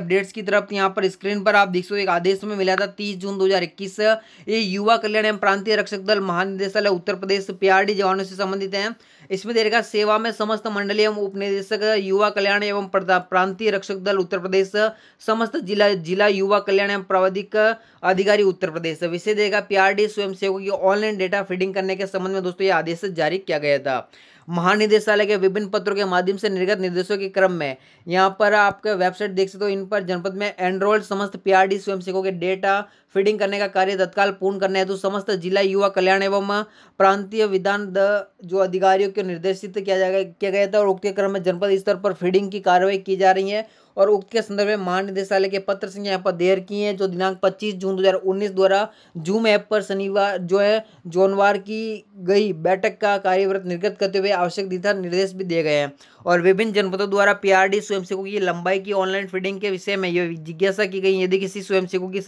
updates की तरफ तो यहाँ पर स्क्रीन पर आप देख सकते हो एक आदेश में मिला था 30 जून 2021 ये युवा कल्याण एवं प्रांतीय रक्षक दल महानिदेशालय उत्तर प्रदेश पीआरडी जवानों से संबंधित है इसमें देखा सेवा में समस्त मंडलीय एवं उपनिदेशक युवा कल्याण एवं प्रांतीय रक्षक दल उत्तर प्रदेश समस्त जिला जिला युवा कल्याण एवं प्रावधिक अधिकारी उत्तर प्रदेश विषय देगा पीआरडी स्वयंसेवकों की ऑनलाइन डेटा फीडिंग करने के संबंध में दोस्तों ये आदेश जारी किया गया था महानिदेशालय के विभिन्न पत्रों के माध्यम से निर्गत निर्देशों के क्रम में यहाँ पर आपके वेबसाइट देख सकते हो इन पर जनपद में एनरोल्ड समस्त पीआरडी स्वयंसेवकों के डेटा फीडिंग करने का कार्य तत्काल पूर्ण करने हेतु समस्त जिला युवा कल्याण एवं प्रांतीय विधान जो अधिकारियों को निर्देशित किया जाएगा किया गया था और उक्त क्रम में जनपद स्तर पर फीडिंग की कार्रवाई की जा रही है और उक्त के संदर्भ में महानिदेशालय के पत्र संख्या यहाँ पर देर की है जो दिनांक 25 जून 2019 द्वारा जूम ऐप पर शनिवार जो है जोनवार की गई बैठक का कार्यव्रत निर्गत करते हुए आवश्यक दिशा निर्देश भी दिए गए हैं और विभिन्न जनपदों द्वारा पीआरडी स्वयंसेवकों की लंबाई की ऑनलाइन फीडिंग के विषय में ये जिज्ञासा की गई यदि किसी स्वयंसेवकों की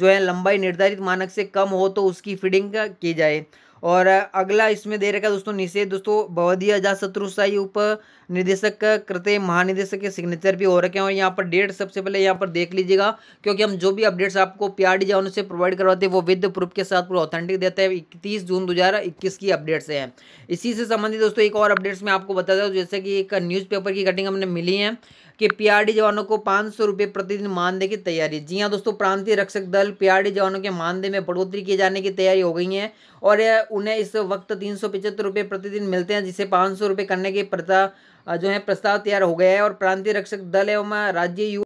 जो है लंबाई निर्धारित मानक से कम हो तो उसकी फीडिंग की जाए और अगला इसमें दे रखा है दोस्तों निषेध दोस्तों बवदिया अजात शाही उप निदेशक कृत्य महानिदेशक के सिग्नेचर भी हो रखे हैं और यहाँ पर डेट सबसे पहले यहाँ पर देख लीजिएगा क्योंकि हम जो भी अपडेट्स आपको पीआरडी जवानों से प्रोवाइड करवाते हैं वो विद प्रूफ के साथ पूरा ऑथेंटिक देते हैं इकतीस जून दो की अपडेट्स हैं इसी से संबंधित दोस्तों एक और अपडेट्स में आपको बता दें जैसे कि एक न्यूज़पेपर की कटिंग हमने मिली है कि पीआरडी जवानों को पाँच सौ रुपये प्रतिदिन मानदेय की तैयारी जी हाँ दोस्तों प्रांतीय रक्षक दल पीआरडी जवानों के मानदेय में बढ़ोतरी किए जाने की तैयारी हो गई है और उन्हें इस वक्त तीन सौ पचहत्तर रुपये प्रतिदिन मिलते हैं जिसे पाँच सौ रुपये करने की प्रथा जो है प्रस्ताव तैयार हो गया है और प्रांतीय रक्षक दल एवं राज्य